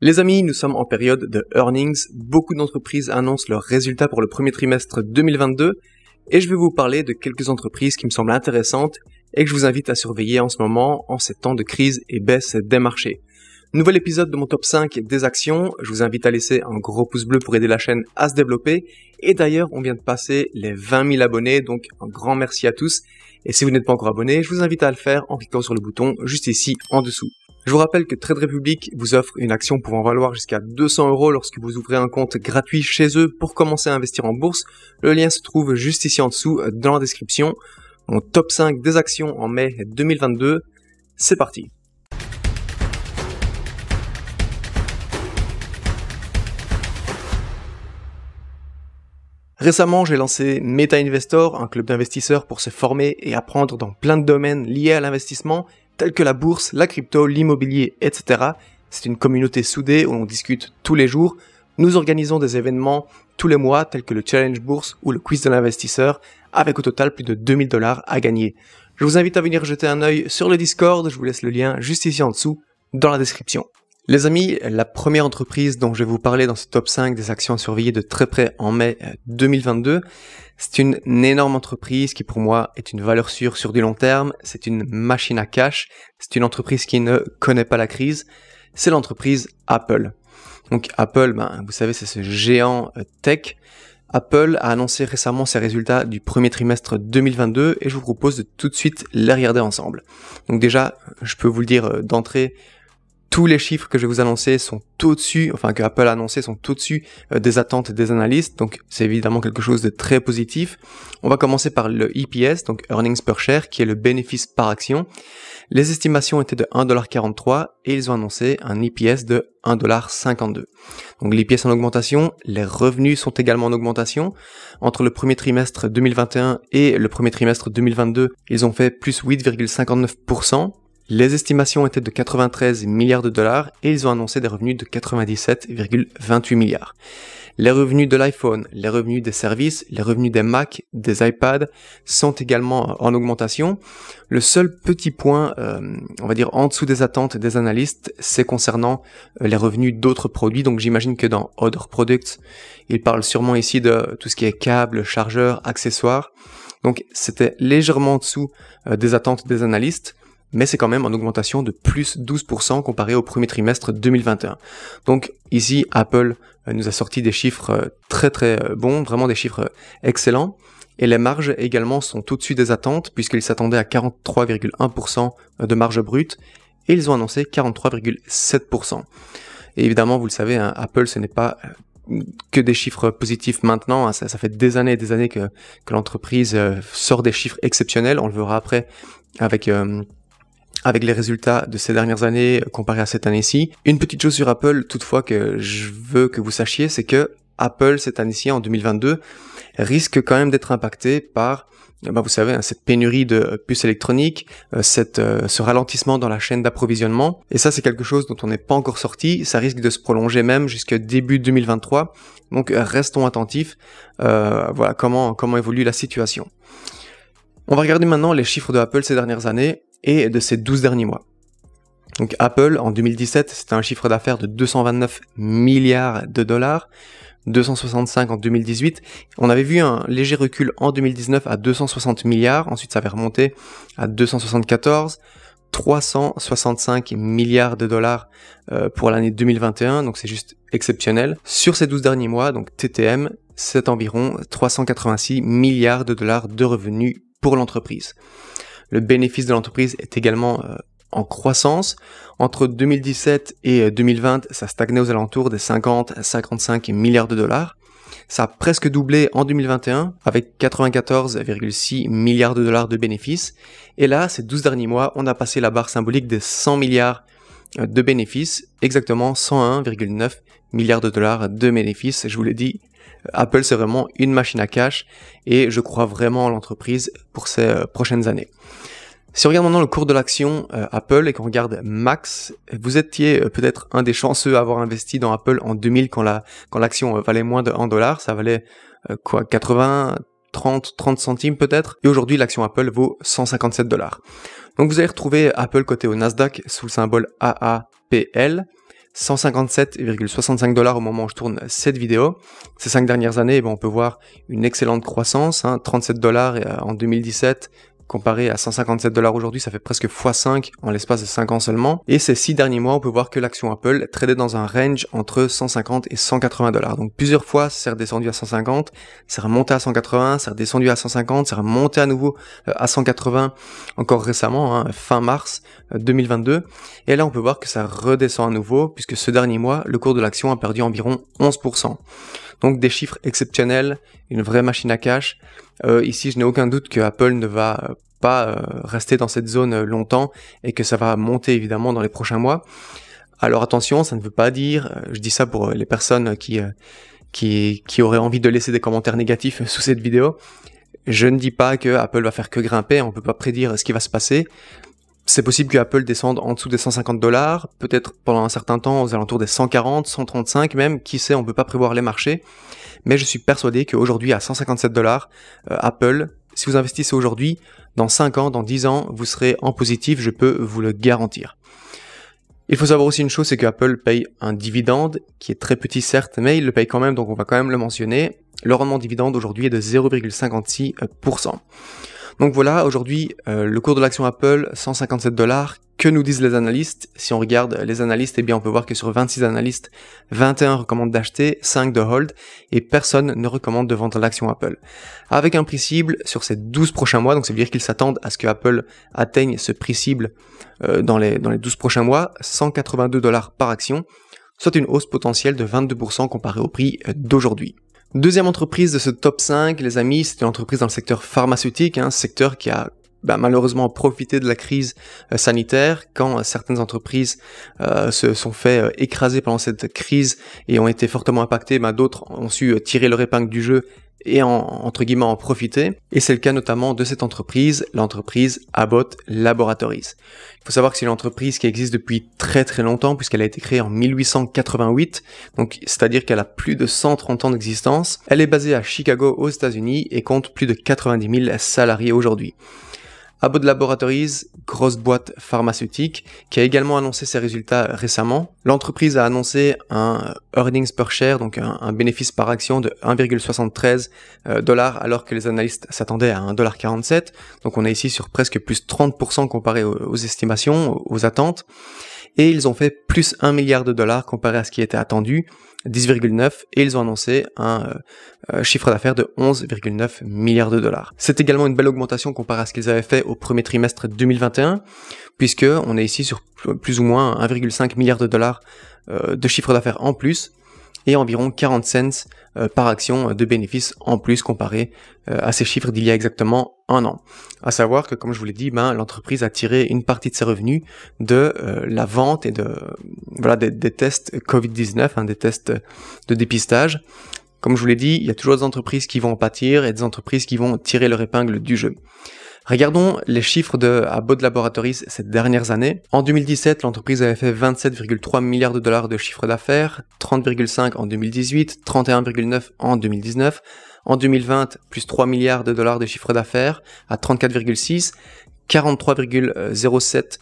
Les amis, nous sommes en période de earnings. Beaucoup d'entreprises annoncent leurs résultats pour le premier trimestre 2022 et je vais vous parler de quelques entreprises qui me semblent intéressantes et que je vous invite à surveiller en ce moment en ces temps de crise et baisse des marchés. Nouvel épisode de mon top 5 des actions. Je vous invite à laisser un gros pouce bleu pour aider la chaîne à se développer. Et d'ailleurs, on vient de passer les 20 000 abonnés, donc un grand merci à tous. Et si vous n'êtes pas encore abonné, je vous invite à le faire en cliquant sur le bouton juste ici en dessous. Je vous rappelle que Trade Republic vous offre une action pouvant valoir jusqu'à 200 euros lorsque vous ouvrez un compte gratuit chez eux pour commencer à investir en bourse. Le lien se trouve juste ici en dessous euh, dans la description. Mon top 5 des actions en mai 2022. C'est parti. Récemment, j'ai lancé Meta Investor, un club d'investisseurs pour se former et apprendre dans plein de domaines liés à l'investissement tels que la bourse, la crypto, l'immobilier, etc. C'est une communauté soudée où on discute tous les jours. Nous organisons des événements tous les mois tels que le Challenge Bourse ou le Quiz de l'investisseur avec au total plus de 2000 dollars à gagner. Je vous invite à venir jeter un œil sur le Discord, je vous laisse le lien juste ici en dessous dans la description. Les amis, la première entreprise dont je vais vous parler dans ce top 5 des actions à surveiller de très près en mai 2022, euh, c'est une, énorme entreprise qui pour moi est une valeur sûre sur du long terme, c'est une machine à cash, c'est une entreprise qui ne connaît pas la crise, c'est l'entreprise Apple. Donc Apple, ben, vous savez, c'est ce géant euh, tech. Apple a annoncé récemment ses résultats du premier trimestre 2022 et je vous propose de tout de suite les regarder ensemble. Donc déjà, je peux vous le dire euh, d'entrée, tous les chiffres que je vais vous annoncer sont au-dessus, enfin que Apple a annoncé sont au-dessus euh, des attentes des analystes, donc c'est évidemment quelque chose de très positif. On va commencer par le EPS, donc Earnings Per Share, qui est le bénéfice par action. Les estimations étaient de 1,43$ et ils ont annoncé un EPS de 1,52$. Donc l'EPS en augmentation, les revenus sont également en augmentation. Entre le premier trimestre 2021 et le premier trimestre 2022, ils ont fait plus 8,59%. Les estimations étaient de 93 milliards de dollars et ils ont annoncé des revenus de 97,28 milliards. Les revenus de l'iPhone, les revenus des services, les revenus des Mac, des iPads sont également en augmentation. Le seul petit point, euh, on va dire en dessous des attentes des analystes, c'est concernant euh, les revenus d'autres produits. Donc j'imagine que dans Other Products, ils parlent sûrement ici de tout ce qui est câbles, chargeurs, accessoires. Donc c'était légèrement en dessous euh, des attentes des analystes mais c'est quand même en augmentation de plus 12% comparé au premier trimestre 2021. Donc ici, Apple euh, nous a sorti des chiffres euh, très très euh, bons, vraiment des chiffres excellents. Et les marges également sont tout de suite des attentes puisqu'ils s'attendaient à 43,1% de marge brute et ils ont annoncé 43,7%. Et évidemment, vous le savez, hein, Apple, ce n'est pas que des chiffres positifs maintenant. Hein. Ça, fait des années et des années que, l'entreprise sort des chiffres exceptionnels. On le verra après avec avec les résultats de ces dernières années comparés à cette année-ci. Une petite chose sur Apple, toutefois, que je veux que vous sachiez, c'est que Apple, cette année-ci, en 2022, risque quand même d'être impacté par, eh ben, vous savez, hein, cette pénurie de puces électroniques, euh, euh, ce ralentissement dans la chaîne d'approvisionnement. Et ça, c'est quelque chose dont on n'est pas encore sorti. Ça risque de se prolonger même jusqu'à début 2023. Donc, restons attentifs. Euh, voilà comment, comment évolue la situation. On va regarder maintenant les chiffres de Apple ces dernières années et de ces 12 derniers mois. Donc Apple, en 2017, c'était un chiffre d'affaires de 229 milliards de dollars, 265 en 2018. On avait vu un léger recul en 2019 à 260 milliards, ensuite ça avait remonté à 274, 365 milliards de dollars euh, pour l'année 2021, donc c'est juste exceptionnel. Sur ces 12 derniers mois, donc TTM, c'est environ 386 milliards de dollars de revenus pour l'entreprise. Le bénéfice de l'entreprise est également euh, en croissance. Entre 2017 et 2020, euh, ça stagnait aux alentours des 50 à 55 milliards de dollars. Ça a presque doublé en 2021 avec 94,6 milliards de dollars de bénéfices. Et là, ces 12 derniers mois, on a passé la barre symbolique des 100 milliards de bénéfices, exactement 101,9 milliards de dollars de bénéfices. Je vous l'ai dit, euh, Apple c'est vraiment une machine à cash et je crois vraiment en l'entreprise pour ces euh, prochaines années. Si on regarde maintenant le cours de l'action euh, Apple et qu'on regarde Max, vous étiez peut-être un des chanceux à avoir investi dans Apple en 2000 quand la quand l'action valait moins de 1 dollar, ça valait quoi 80 30, 30 centimes peut-être. Et aujourd'hui, l'action Apple vaut 157 dollars. Donc vous allez retrouver Apple côté au Nasdaq sous le symbole AAPL. 157,65 dollars au moment où je tourne cette vidéo. Ces cinq dernières années, eh ben, on peut voir une excellente croissance, 37 hein, dollars euh, en 2017, comparé à 157 dollars aujourd'hui, ça fait presque x5 en l'espace de 5 ans seulement. Et ces 6 derniers mois, on peut voir que l'action Apple tradait dans un range entre 150 et 180 dollars. Donc plusieurs fois, c'est redescendu à 150, c'est remonté à 180, c'est redescendu à 150, c'est remonté à nouveau euh, à 180 encore récemment, hein, fin mars 2022. Euh, et là, on peut voir que ça redescend à nouveau puisque ce dernier mois, le cours de l'action a perdu environ 11%. Donc des chiffres exceptionnels, une vraie machine à cash. Euh, ici, je n'ai aucun doute que Apple ne va euh, pas euh, rester dans cette zone longtemps et que ça va monter évidemment dans les prochains mois. Alors attention, ça ne veut pas dire, je dis ça pour les personnes qui, qui, qui auraient envie de laisser des commentaires négatifs sous cette vidéo, je ne dis pas que Apple va faire que grimper, on ne peut pas prédire ce qui va se passer, c'est possible que Apple descende en dessous des 150 dollars, peut-être pendant un certain temps aux alentours des 140, 135 même, qui sait, on peut pas prévoir les marchés, mais je suis persuadé qu'aujourd'hui à 157 dollars, euh, Apple, si vous investissez aujourd'hui, dans 5 ans, dans 10 ans, vous serez en positif, je peux vous le garantir. Il faut savoir aussi une chose, c'est que Apple paye un dividende, qui est très petit certes, mais il le paye quand même, donc on va quand même le mentionner. Le rendement dividende aujourd'hui est de 0,56%. Donc voilà, aujourd'hui, euh, le cours de l'action Apple, 157 dollars. Que nous disent les analystes Si on regarde les analystes, eh bien on peut voir que sur 26 analystes, 21 recommandent d'acheter, 5 de hold, et personne ne recommande de vendre l'action Apple. Avec un prix cible sur ces 12 prochains mois, donc ça veut dire qu'ils s'attendent à ce que Apple atteigne ce prix cible euh, dans, les, dans les 12 prochains mois, 182 dollars par action, soit une hausse potentielle de 22% comparée au prix euh, d'aujourd'hui. Deuxième entreprise de ce top 5, les amis, c'est une entreprise dans le secteur pharmaceutique, un hein, secteur qui a bah, malheureusement profité de la crise euh, sanitaire quand euh, certaines entreprises euh, se sont fait écraser pendant cette crise et ont été fortement impactées, bah, d'autres ont su tirer leur épingle du jeu et en, entre guillemets en profiter. Et c'est le cas notamment de cette entreprise, l'entreprise Abbott Laboratories. Il faut savoir que c'est une entreprise qui existe depuis très très longtemps puisqu'elle a été créée en 1888, donc c'est-à-dire qu'elle a plus de 130 ans d'existence. Elle est basée à Chicago aux États-Unis et compte plus de 90 000 salariés aujourd'hui. Abbott Laboratories, grosse boîte pharmaceutique, qui a également annoncé ses résultats récemment. L'entreprise a annoncé un euh, earnings per share, donc un, bénéfice par action de 1,73 euh, dollars, alors que les analystes s'attendaient à 1,47. Donc on est ici sur presque plus 30% comparé aux estimations, aux attentes. Et ils ont fait plus 1 milliard de dollars comparé à ce qui était attendu. 10,9 et ils ont annoncé un euh, euh, chiffre d'affaires de 11,9 milliards de dollars. C'est également une belle augmentation comparé à ce qu'ils avaient fait au premier trimestre 2021 puisque on est ici sur plus ou moins 1,5 milliard de dollars euh, de chiffre d'affaires en plus et environ 40 cents par action de bénéfices en plus comparé à ces chiffres d'il y a exactement un an. À savoir que, comme je vous l'ai dit, ben, l'entreprise a tiré une partie de ses revenus de euh, la vente et de voilà des, tests Covid-19, hein, des tests de dépistage. Comme je vous l'ai dit, il y a toujours des entreprises qui vont en pâtir et des entreprises qui vont tirer leur épingle du jeu. Regardons les chiffres de Abbott Laboratories ces dernières années. En 2017, l'entreprise avait fait 27,3 milliards de dollars de chiffre d'affaires, 30,5 en 2018, 31,9 en 2019, en 2020, plus 3 milliards de dollars de chiffre d'affaires à 34,6, 43,07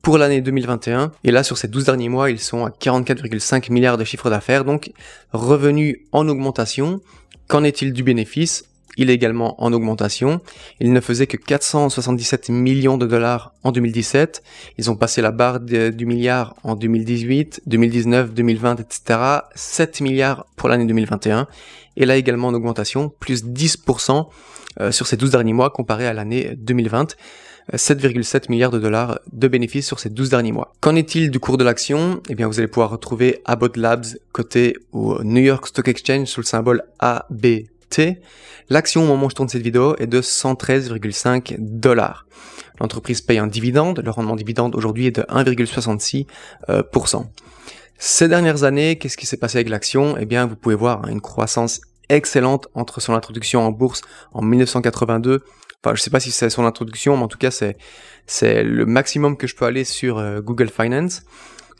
pour l'année 2021. Et là, sur ces 12 derniers mois, ils sont à 44,5 milliards de chiffre d'affaires, donc revenu en augmentation. Qu'en est-il du bénéfice il est également en augmentation. Il ne faisait que 477 millions de dollars en 2017. Ils ont passé la barre du milliard en 2018, 2019, 2020, etc. 7 milliards pour l'année 2021. Et là également en augmentation, plus 10% euh, sur ces 12 derniers mois comparé à l'année 2020. 7,7 euh, milliards de dollars de bénéfices sur ces 12 derniers mois. Qu'en est-il du cours de l'action Eh bien, vous allez pouvoir retrouver Abbott Labs côté au New York Stock Exchange sous le symbole ABT. L'action au moment où je tourne cette vidéo est de 113,5 dollars. L'entreprise paye un dividende, le rendement dividende aujourd'hui est de 1,66%. Euh, ces dernières années, qu'est-ce qui s'est passé avec l'action Eh bien, vous pouvez voir hein, une croissance excellente entre son introduction en bourse en 1982. Enfin, je sais pas si c'est son introduction, mais en tout cas, c'est, c'est le maximum que je peux aller sur euh, Google Finance.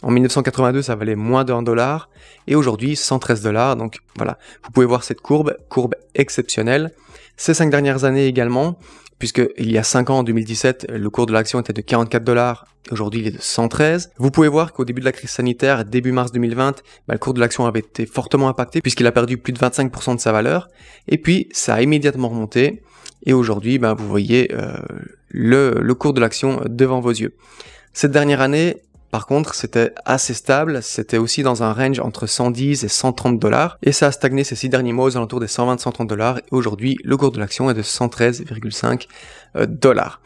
En 1982, ça valait moins de dollar et aujourd'hui 113 dollars. Donc voilà, vous pouvez voir cette courbe, courbe exceptionnelle. Ces cinq dernières années également, puisque il y a cinq ans, en 2017, le cours de l'action était de 44 dollars Aujourd'hui, il est de 113. Vous pouvez voir qu'au début de la crise sanitaire, début mars 2020, bah, le cours de l'action avait été fortement impacté puisqu'il a perdu plus de 25% de sa valeur. Et puis, ça a immédiatement remonté. Et aujourd'hui, bah, vous voyez euh, le, le cours de l'action devant vos yeux. Cette dernière année, par contre, c'était assez stable, c'était aussi dans un range entre 110 et 130 dollars, et ça a stagné ces six derniers mois aux alentours des 120-130 dollars, et aujourd'hui, le cours de l'action est de 113,5 euh, dollars.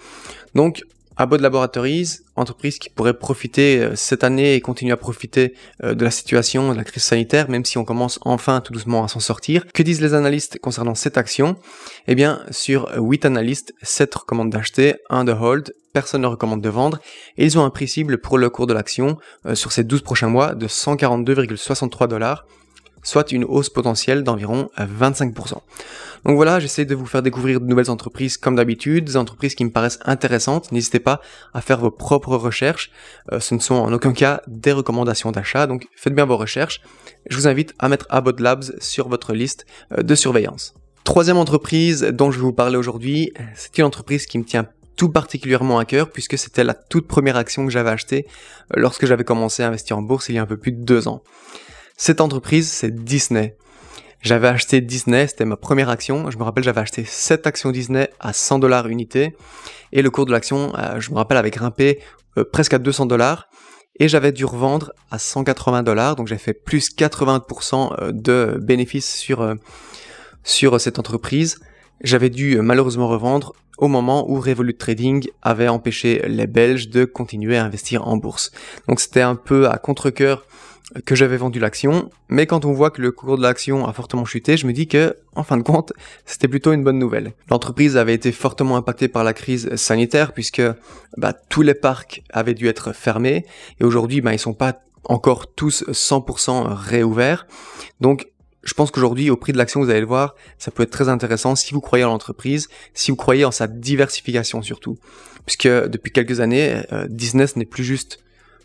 Donc, Abode Laboratories, entreprise qui pourrait profiter euh, cette année et continuer à profiter euh, de la situation, de la crise sanitaire, même si on commence enfin tout doucement à s'en sortir. Que disent les analystes concernant cette action Eh bien, sur 8 analystes, 7 recommandent d'acheter, 1 de hold, personne ne recommande de vendre, et ils ont un prix cible pour le cours de l'action euh, sur ces 12 prochains mois de 142,63 dollars soit une hausse potentielle d'environ 25%. Euh, donc voilà, j'essaie de vous faire découvrir de nouvelles entreprises comme d'habitude, des entreprises qui me paraissent intéressantes. N'hésitez pas à faire vos propres recherches. Euh, ce ne sont en aucun cas des recommandations d'achat, donc faites bien vos recherches. Je vous invite à mettre Abbott Labs sur votre liste euh, de surveillance. Troisième entreprise dont je vais vous parler aujourd'hui, c'est une entreprise qui me tient tout particulièrement à cœur puisque c'était la toute première action que j'avais achetée lorsque j'avais commencé à investir en bourse il y a un peu plus de deux ans. Cette entreprise, c'est Disney. J'avais acheté Disney, c'était ma première action. Je me rappelle, j'avais acheté cette action Disney à 100 dollars unité. Et le cours de l'action, euh, je me rappelle, avait grimpé euh, presque à 200 dollars. Et j'avais dû revendre à 180 dollars. Donc j'ai fait plus 80% euh, de bénéfices sur, sur cette entreprise. J'avais dû malheureusement revendre au moment où Revolut Trading avait empêché les Belges de continuer à investir en bourse. Donc c'était un peu à contre-coeur que j'avais vendu l'action, mais quand on voit que le cours de l'action a fortement chuté, je me dis que, en fin de compte, c'était plutôt une bonne nouvelle. L'entreprise avait été fortement impactée par la crise sanitaire puisque bah, tous les parcs avaient dû être fermés et aujourd'hui, bah, ils sont pas encore tous 100% réouverts. Donc, je pense qu'aujourd'hui, au prix de l'action, vous allez le voir, ça peut être très intéressant si vous croyez en l'entreprise, si vous croyez en sa diversification surtout. Puisque depuis quelques années, euh, Disney n'est plus juste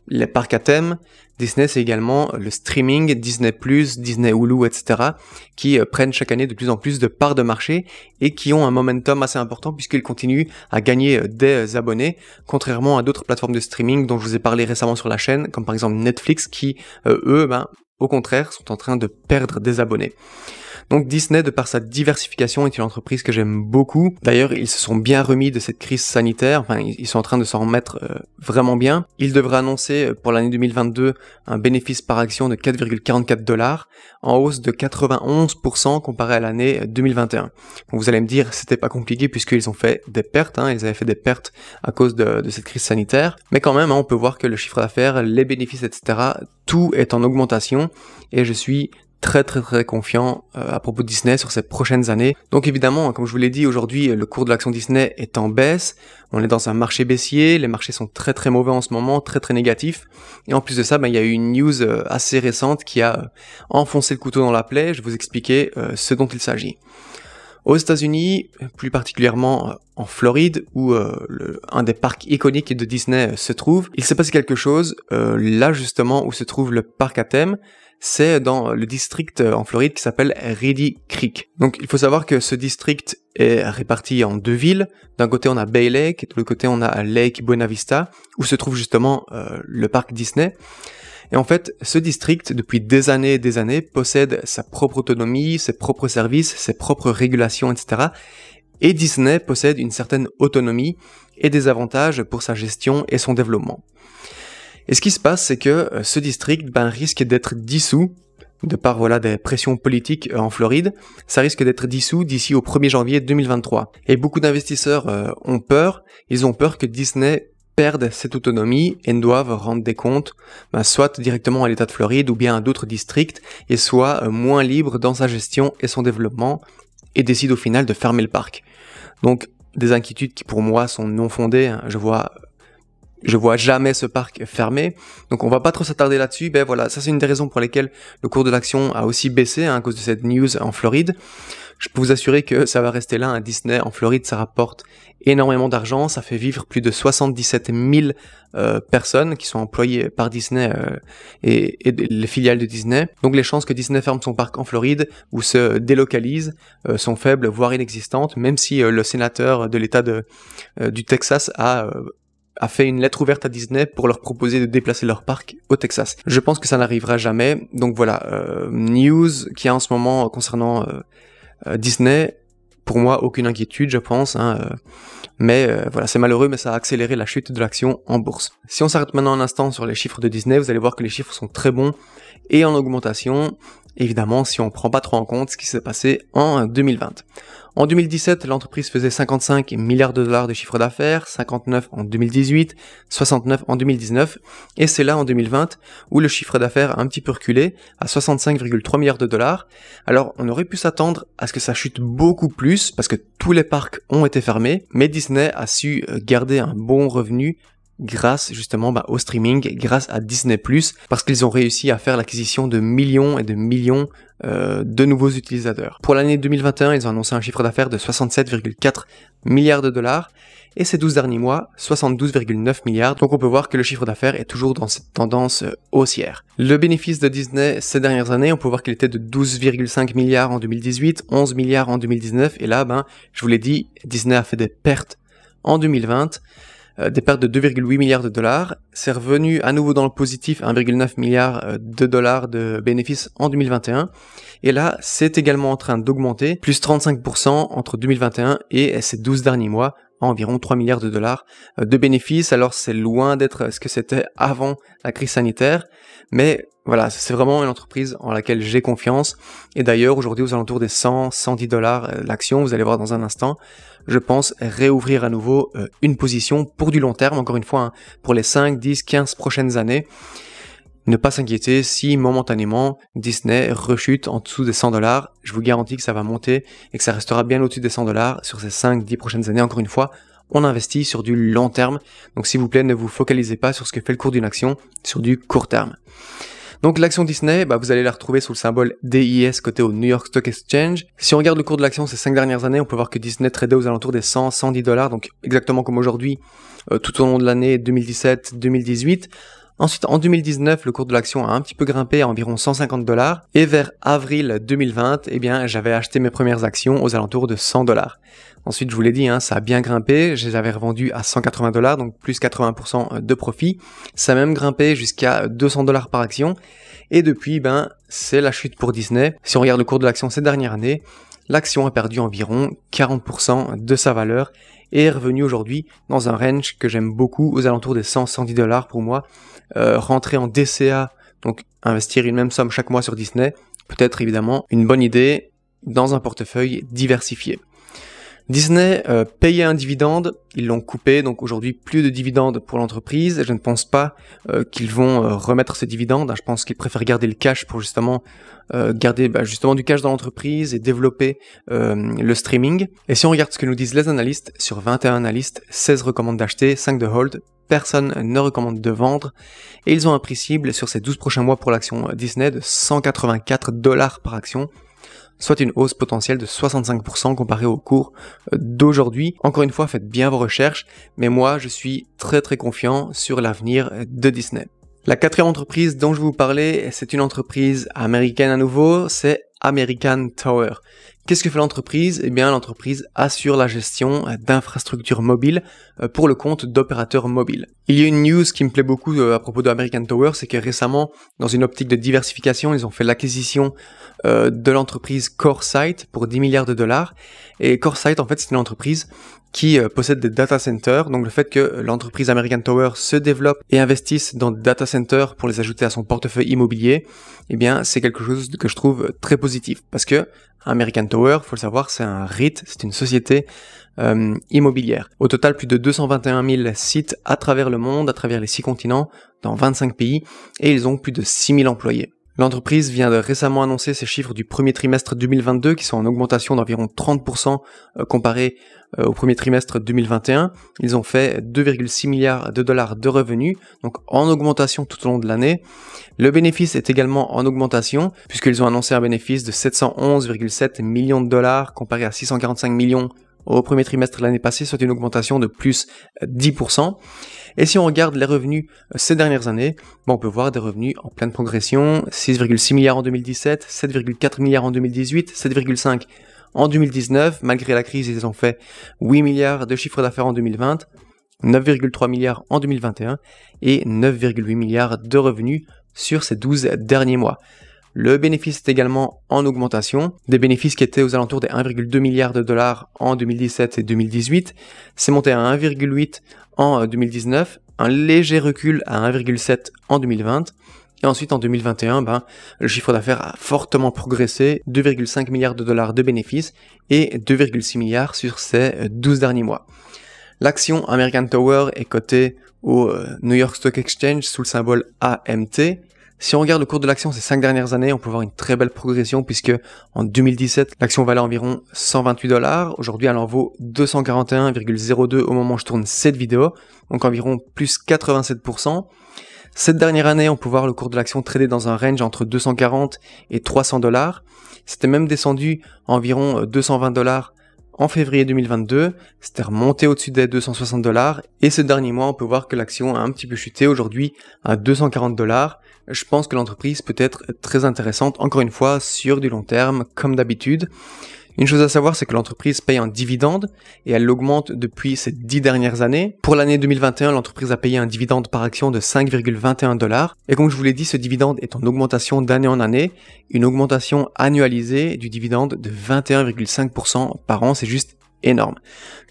les parcs à thème. Disney, c'est également le streaming, Disney ⁇ Disney Hulu, etc., qui euh, prennent chaque année de plus en plus de parts de marché et qui ont un momentum assez important puisqu'ils continuent à gagner euh, des euh, abonnés, contrairement à d'autres plateformes de streaming dont je vous ai parlé récemment sur la chaîne, comme par exemple Netflix, qui, eux, ben, au contraire, sont en train de perdre des abonnés. Donc Disney, de par sa diversification, est une entreprise que j'aime beaucoup. D'ailleurs, ils se sont bien remis de cette crise sanitaire, enfin, ils sont en train de s'en remettre euh, vraiment bien. Ils devraient annoncer euh, pour l'année 2022 un bénéfice par action de 4,44 dollars, en hausse de 91% comparé à l'année 2021. Euh, vous allez me dire, c'était pas compliqué puisqu'ils ont fait des pertes, hein. ils avaient fait des pertes à cause de, cette crise sanitaire. Mais quand même, hein, on peut voir que le chiffre d'affaires, les bénéfices, etc., tout est en augmentation et je suis très très très confiant euh, à propos de Disney sur ces prochaines années. Donc évidemment, comme je vous l'ai dit aujourd'hui, le cours de l'action Disney est en baisse, on est dans un marché baissier, les marchés sont très très mauvais en ce moment, très très négatifs, et en plus de ça, ben, il y a eu une news euh, assez récente qui a euh, enfoncé le couteau dans la plaie, je vais vous expliquer ce dont il s'agit. Aux États-Unis, plus particulièrement en Floride, où un des parcs iconiques de Disney se trouve, il s'est passé quelque chose là justement où se trouve le parc à thème c'est dans le district euh, en Floride qui s'appelle Reedy Creek. Donc il faut savoir que ce district est réparti en deux villes. D'un côté on a Bay Lake et de l'autre côté on a Lake Buena Vista où se trouve justement euh, le parc Disney. Et en fait, ce district, depuis des années et des années, possède sa propre autonomie, ses propres services, ses propres régulations, etc. Et Disney possède une certaine autonomie et des avantages pour sa gestion et son développement. Et ce qui se passe, c'est que euh, ce district ben, risque d'être dissous de par voilà des pressions politiques euh, en Floride, ça risque d'être dissous d'ici au 1er janvier 2023. Et beaucoup d'investisseurs euh, ont peur, ils ont peur que Disney perde cette autonomie et ne doivent rendre des comptes ben, soit directement à l'État de Floride ou bien à d'autres districts et soit moins libre dans sa gestion et son développement et décide au final de fermer le parc. Donc des inquiétudes qui pour moi sont non fondées, hein. je vois je vois jamais ce parc fermé. Donc on va pas trop s'attarder là-dessus. Ben voilà, ça c'est une des raisons pour lesquelles le cours de l'action a aussi baissé hein, à cause de cette news en Floride. Je peux vous assurer que ça va rester là. Hein. Disney en Floride, ça rapporte énormément d'argent. Ça fait vivre plus de 77 000 euh, personnes qui sont employées par Disney euh, et, les filiales de Disney. Donc les chances que Disney ferme son parc en Floride ou se délocalise euh, sont faibles, voire inexistantes, même si le sénateur de l'État du Texas a a fait une lettre ouverte à Disney pour leur proposer de déplacer leur parc au Texas. Je pense que ça n'arrivera jamais. Donc voilà, euh, news qui a en ce moment concernant euh, euh, Disney. Pour moi, aucune inquiétude, je pense. Hein, mais voilà, c'est malheureux, mais ça a accéléré la chute de l'action en bourse. Si on s'arrête maintenant un instant sur les chiffres de Disney, vous allez voir que les chiffres sont très bons et en augmentation. Évidemment, si on prend pas trop en compte ce qui s'est passé en 2020. En 2017, l'entreprise faisait 55 milliards de dollars de chiffre d'affaires, 59 en 2018, 69 en 2019, et c'est là en 2020 où le chiffre d'affaires a un petit peu reculé à 65,3 milliards de dollars. Alors on aurait pu s'attendre à ce que ça chute beaucoup plus parce que tous les parcs ont été fermés, mais Disney a su euh, garder un bon revenu grâce justement bah, au streaming, grâce à Disney ⁇ parce qu'ils ont réussi à faire l'acquisition de millions et de millions euh, de nouveaux utilisateurs. Pour l'année 2021, ils ont annoncé un chiffre d'affaires de 67,4 milliards de dollars et ces 12 derniers mois, 72,9 milliards. Donc on peut voir que le chiffre d'affaires est toujours dans cette tendance euh, haussière. Le bénéfice de Disney ces dernières années, on peut voir qu'il était de 12,5 milliards en 2018, 11 milliards en 2019 et là, ben, je vous l'ai dit, Disney a fait des pertes en 2020. Euh, des pertes de 2,8 milliards de dollars. C'est revenu à nouveau dans le positif 1,9 milliard euh, de dollars de bénéfices en 2021. Et là, c'est également en train d'augmenter, plus 35% entre 2021 et ces 12 derniers mois, à environ 3 milliards de dollars euh, de bénéfices. Alors c'est loin d'être ce que c'était avant la crise sanitaire, mais voilà, c'est vraiment une entreprise en laquelle j'ai confiance. Et d'ailleurs, aujourd'hui, aux alentours des 100, 110 dollars euh, l'action, vous allez voir dans un instant, je pense réouvrir à nouveau euh, une position pour du long terme, encore une fois, hein, pour les 5, 10, 15 prochaines années. Ne pas s'inquiéter si momentanément Disney rechute en dessous des 100 dollars. Je vous garantis que ça va monter et que ça restera bien au-dessus des 100 dollars sur ces 5, 10 prochaines années, encore une fois, on investit sur du long terme. Donc s'il vous plaît, ne vous focalisez pas sur ce que fait le cours d'une action, sur du court terme. Donc l'action Disney, bah, vous allez la retrouver sous le symbole DIS côté au New York Stock Exchange. Si on regarde le cours de l'action ces 5 dernières années, on peut voir que Disney tradait aux alentours des 100, 110 dollars, donc exactement comme aujourd'hui, euh, tout au long de l'année 2017, 2018. Ensuite, en 2019, le cours de l'action a un petit peu grimpé à environ 150 dollars. Et vers avril 2020, eh bien, j'avais acheté mes premières actions aux alentours de 100 dollars. Ensuite, je vous l'ai dit, hein, ça a bien grimpé. Je les avais revendus à 180 dollars, donc plus 80% euh, de profit. Ça a même grimpé jusqu'à 200 dollars par action. Et depuis, ben, c'est la chute pour Disney. Si on regarde le cours de l'action ces dernières années, l'action a perdu environ 40% de sa valeur et est revenue aujourd'hui dans un range que j'aime beaucoup aux alentours des 100-110 dollars pour moi. Euh, rentrer en DCA, donc investir une même somme chaque mois sur Disney, peut être évidemment une bonne idée dans un portefeuille diversifié. Disney euh, payait un dividende, ils l'ont coupé, donc aujourd'hui plus de dividendes pour l'entreprise. Je ne pense pas euh, qu'ils vont euh, remettre ce dividende. Je pense qu'ils préfèrent garder le cash pour justement garder bah, justement du cash dans l'entreprise et développer le streaming. Et si on regarde ce que nous disent les analystes, sur 21 analystes, 16 recommandent d'acheter, 5 de hold, personne ne recommande de vendre et ils ont un prix cible sur ces 12 prochains mois pour l'action Disney de 184 dollars par action soit une hausse potentielle de 65% comparée au cours euh, d'aujourd'hui. Encore une fois, faites bien vos recherches, mais moi je suis très très confiant sur l'avenir euh, de Disney. La quatrième entreprise dont je vous parlais, c'est une entreprise américaine à nouveau, c'est American Tower. Qu'est-ce que fait l'entreprise Eh bien, l'entreprise assure la gestion euh, d'infrastructures mobiles euh, pour le compte d'opérateurs mobiles. Il y a une news qui me plaît beaucoup euh, à propos de American Tower, c'est que récemment, dans une optique de diversification, ils ont fait l'acquisition de l'entreprise CoreSight pour 10 milliards de dollars. Et CoreSight, en fait, c'est une entreprise qui euh, possède des data centers, donc le fait que l'entreprise American Tower se développe et investisse dans des data centers pour les ajouter à son portefeuille immobilier, eh bien c'est quelque chose que je trouve très positif parce que American Tower, faut le savoir, c'est un REIT, c'est une société euh, immobilière. Au total, plus de 221 000 sites à travers le monde, à travers les six continents, dans 25 pays, et ils ont plus de 6 000 employés. L'entreprise vient de récemment annoncer ses chiffres du premier trimestre 2022 qui sont en augmentation d'environ 30% euh, comparé euh, au premier trimestre 2021. Ils ont fait 2,6 milliards de dollars de revenus, donc en augmentation tout au long de l'année. Le bénéfice est également en augmentation puisqu'ils ont annoncé un bénéfice de 711,7 millions de dollars comparé à 645 millions au premier trimestre de l'année passée, soit une augmentation de plus 10%. Euh, et si on regarde les revenus euh, ces dernières années, on peut voir des revenus en pleine progression, 6,6 milliards en 2017, 7,4 milliards en 2018, 7,5 en 2019, malgré la crise, ils ont fait 8 milliards de chiffre d'affaires en 2020, 9,3 milliards en 2021 et 9,8 milliards de revenus sur ces 12 derniers mois. Le bénéfice est également en augmentation, des bénéfices qui étaient aux alentours des 1,2 milliard de dollars en 2017 et 2018, c'est monté à 1,8 en 2019, un léger recul à 1,7 en 2020, et ensuite, en 2021, ben, le chiffre d'affaires a fortement progressé, 2,5 milliards de dollars de bénéfices et 2,6 milliards sur ces 12 euh, derniers mois. L'action American Tower est cotée au euh, New York Stock Exchange sous le symbole AMT si on regarde le cours de l'action ces cinq dernières années, on peut voir une très belle progression puisque en 2017, l'action valait environ 128 dollars. Aujourd'hui, elle en vaut 241,02 au moment où je tourne cette vidéo. Donc environ plus 87%. Cette dernière année, on peut voir le cours de l'action trader dans un range entre 240 et 300 dollars. C'était même descendu environ 220 dollars en février 2022, c'était remonté au-dessus des 260 dollars et ce dernier mois, on peut voir que l'action a un petit peu chuté aujourd'hui à 240 dollars je pense que l'entreprise peut être très intéressante, encore une fois, sur du long terme, comme d'habitude. Une chose à savoir, c'est que l'entreprise paye un dividende et elle l'augmente depuis ces dix dernières années. Pour l'année 2021, l'entreprise a payé un dividende par action de 5,21 dollars. Et comme je vous l'ai dit, ce dividende est en augmentation d'année en année, une augmentation annualisée du dividende de 21,5% par an. C'est juste énorme.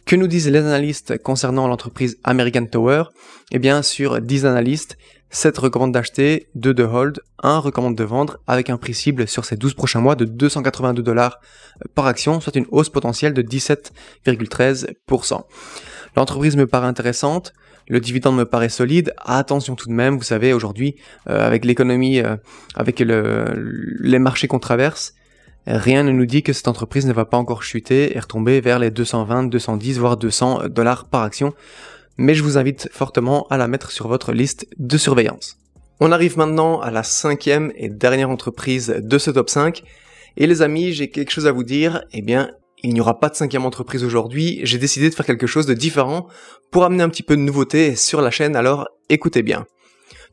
Que nous disent les analystes concernant l'entreprise American Tower Eh bien, sur 10 analystes, 7 recommande d'acheter, 2 de hold, 1 recommande de vendre avec un prix cible sur ces 12 prochains mois de 282 dollars euh, par action, soit une hausse potentielle de 17,13%. L'entreprise me paraît intéressante, le dividende me paraît solide. Attention tout de même, vous savez, aujourd'hui, euh, avec l'économie, euh, avec les marchés qu'on traverse, rien ne nous dit que cette entreprise ne va pas encore chuter et retomber vers les 220, 210, voire 200 dollars par action mais je vous invite fortement à la mettre sur votre liste de surveillance. On arrive maintenant à la cinquième et dernière entreprise de ce top 5. Et les amis, j'ai quelque chose à vous dire. Eh bien, il n'y aura pas de cinquième entreprise aujourd'hui. J'ai décidé de faire quelque chose de différent pour amener un petit peu de nouveauté sur la chaîne, alors écoutez bien.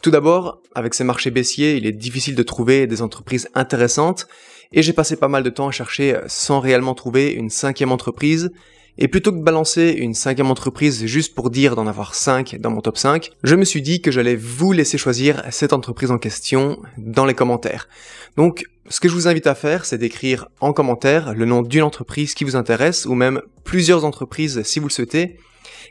Tout d'abord, avec ces marchés baissiers, il est difficile de trouver des entreprises intéressantes et j'ai passé pas mal de temps à chercher sans réellement trouver une cinquième entreprise et plutôt que de balancer une cinquième entreprise juste pour dire d'en avoir cinq dans mon top 5, je me suis dit que j'allais vous laisser choisir cette entreprise en question dans les commentaires. Donc, ce que je vous invite à faire, c'est d'écrire en commentaire le nom d'une entreprise qui vous intéresse, ou même plusieurs entreprises si vous le souhaitez,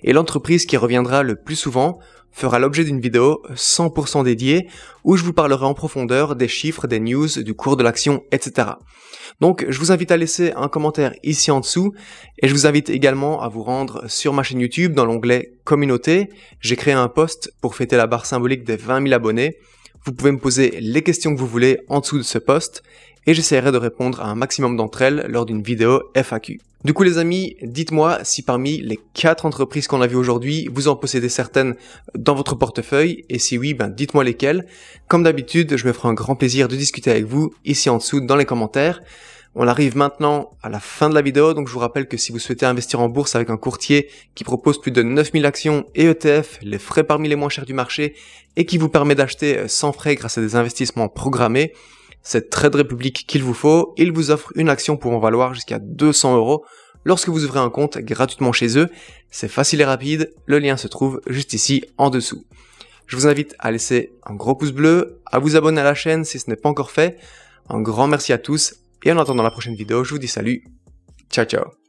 et l'entreprise qui reviendra le plus souvent fera l'objet d'une vidéo 100% dédiée où je vous parlerai en profondeur des chiffres, des news, du cours de l'action, etc. Donc je vous invite à laisser un commentaire ici en dessous et je vous invite également à vous rendre sur ma chaîne YouTube dans l'onglet communauté. J'ai créé un post pour fêter la barre symbolique des 20 000 abonnés. Vous pouvez me poser les questions que vous voulez en dessous de ce post et j'essaierai de répondre à un maximum d'entre elles lors d'une vidéo FAQ. Du coup les amis, dites-moi si parmi les quatre entreprises qu'on a vues aujourd'hui, vous en possédez certaines dans votre portefeuille et si oui, ben dites-moi lesquelles. Comme d'habitude, je me ferai un grand plaisir de discuter avec vous ici en dessous dans les commentaires. On arrive maintenant à la fin de la vidéo, donc je vous rappelle que si vous souhaitez investir en bourse avec un courtier qui propose plus de 9000 actions et ETF, les frais parmi les moins chers du marché, et qui vous permet d'acheter euh, sans frais grâce à des investissements programmés, cette trade république qu'il vous faut, ils vous offrent une action pour en valoir jusqu'à 200 euros lorsque vous ouvrez un compte gratuitement chez eux. C'est facile et rapide, le lien se trouve juste ici en dessous. Je vous invite à laisser un gros pouce bleu, à vous abonner à la chaîne si ce n'est pas encore fait. Un grand merci à tous et en attendant la prochaine vidéo, je vous dis salut. Ciao ciao